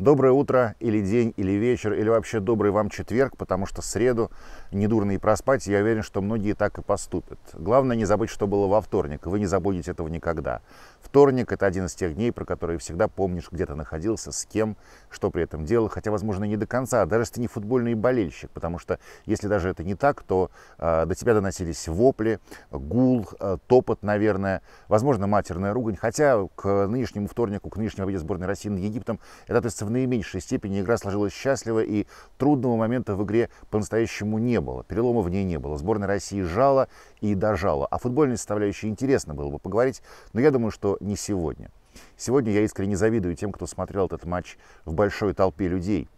Доброе утро, или день, или вечер, или вообще добрый вам четверг, потому что среду недурно и проспать, я уверен, что многие так и поступят. Главное не забыть, что было во вторник, вы не забудете этого никогда. Вторник – это один из тех дней, про которые всегда помнишь, где ты находился, с кем, что при этом делал, хотя, возможно, не до конца, а даже если ты не футбольный болельщик, потому что, если даже это не так, то э, до тебя доносились вопли, гул, э, топот, наверное, возможно, матерная ругань, хотя к нынешнему вторнику, к нынешнему обеде сборной России над Египтом это то есть в наименьшей степени игра сложилась счастливо, и трудного момента в игре по-настоящему не было, перелома в ней не было. Сборная России жала и дожала. О футбольной составляющей интересно было бы поговорить, но я думаю, что не сегодня. Сегодня я искренне завидую тем, кто смотрел этот матч в большой толпе людей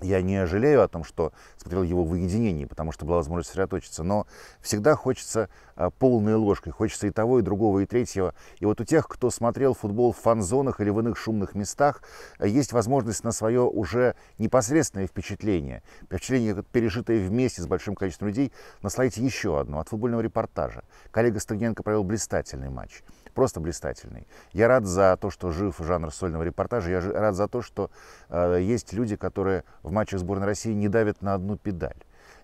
я не жалею о том, что смотрел его в уединении, потому что была возможность сосредоточиться. Но всегда хочется а, полной ложкой, хочется и того, и другого, и третьего. И вот у тех, кто смотрел футбол в фан-зонах или в иных шумных местах, э, есть возможность на свое уже непосредственное впечатление, впечатление, пережитое вместе с большим количеством людей, наслоить еще одно от футбольного репортажа. Коллега Стыгненко провел блистательный матч просто блистательный. Я рад за то, что жив жанр сольного репортажа. Я рад за то, что э, есть люди, которые в матчах сборной России не давят на одну педаль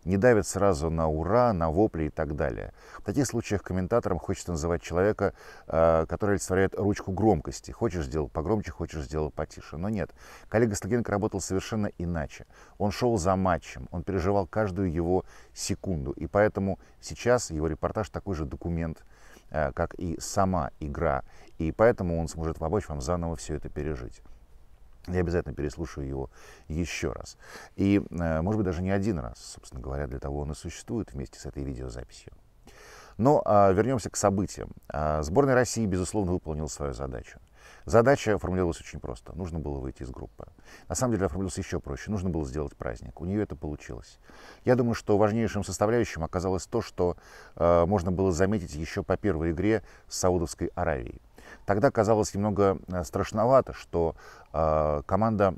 не давят сразу на ура, на вопли и так далее. В таких случаях комментатором хочется называть человека, э, который олицетворяет ручку громкости. Хочешь сделал погромче, хочешь сделал потише. Но нет, коллега Стогенко работал совершенно иначе. Он шел за матчем, он переживал каждую его секунду. И поэтому сейчас его репортаж такой же документ – Э, как и сама игра. И поэтому он сможет помочь вам заново все это пережить. Я обязательно переслушаю его еще раз. И, э, может быть, даже не один раз, собственно говоря, для того он и существует вместе с этой видеозаписью. Но ну, а, вернемся к событиям. А, сборная России, безусловно, выполнила свою задачу. Задача формулировалась очень просто. Нужно было выйти из группы. На самом деле оформилась еще проще. Нужно было сделать праздник. У нее это получилось. Я думаю, что важнейшим составляющим оказалось то, что э, можно было заметить еще по первой игре с Саудовской Аравией. Тогда казалось немного э, страшновато, что э, команда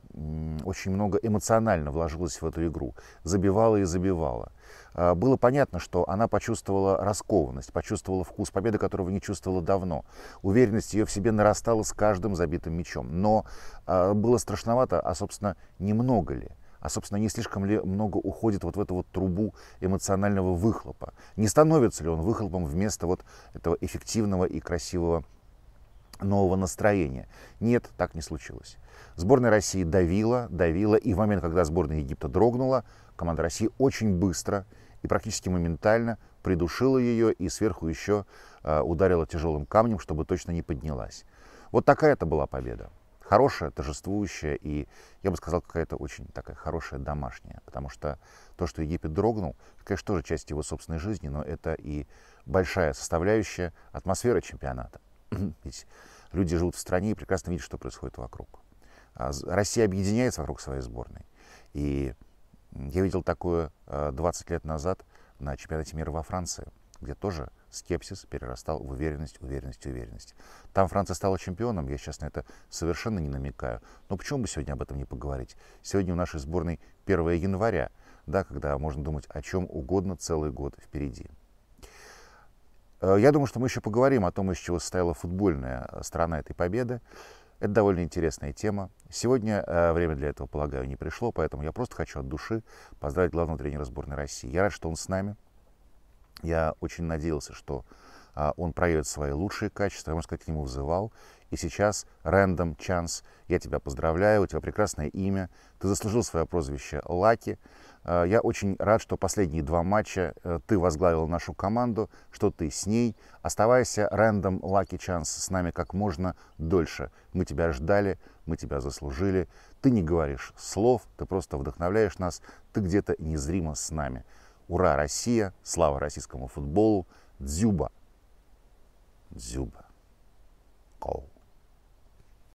очень много эмоционально вложилась в эту игру, забивала и забивала. Э, было понятно, что она почувствовала раскованность, почувствовала вкус победы, которого не чувствовала давно. Уверенность ее в себе нарастала с каждым забитым мячом. Но было страшновато, а, собственно, немного ли? а, собственно, не слишком ли много уходит вот в эту вот трубу эмоционального выхлопа? Не становится ли он выхлопом вместо вот этого эффективного и красивого нового настроения. Нет, так не случилось. Сборная России давила, давила, и в момент, когда сборная Египта дрогнула, команда России очень быстро и практически моментально придушила ее и сверху еще э, ударила тяжелым камнем, чтобы точно не поднялась. Вот такая это была победа. Хорошая, торжествующая и, я бы сказал, какая-то очень такая хорошая домашняя. Потому что то, что Египет дрогнул, это, конечно, тоже часть его собственной жизни, но это и большая составляющая атмосферы чемпионата. Ведь люди живут в стране и прекрасно видят, что происходит вокруг. А Россия объединяется вокруг своей сборной. И я видел такое 20 э, лет назад на чемпионате мира во Франции, где тоже скепсис перерастал в уверенность, уверенность, уверенность. Там Франция стала чемпионом, я сейчас на это совершенно не намекаю. Но почему бы сегодня об этом не поговорить? Сегодня у нашей сборной 1 января, да, когда можно думать о чем угодно целый год впереди. Э, я думаю, что мы еще поговорим о том, из чего состояла футбольная э, сторона этой победы. Это довольно интересная тема. Сегодня э, время для этого, полагаю, не пришло, поэтому я просто хочу от души поздравить главного тренера сборной России. Я рад, что он с нами. Я очень надеялся, что а, он проявит свои лучшие качества. Я, можно сказать, к нему взывал. И сейчас Рэндом Чанс, я тебя поздравляю, у тебя прекрасное имя, ты заслужил свое прозвище Лаки. Э, я очень рад, что последние два матча э, ты возглавил нашу команду, что ты с ней. Оставайся Рэндом Лаки Чанс с нами как можно дольше. Мы тебя ждали, мы тебя заслужили. Ты не говоришь слов, ты просто вдохновляешь нас, ты где-то незримо с нами. Ура, Россия! Слава российскому футболу! Дзюба! Дзюба! Коу!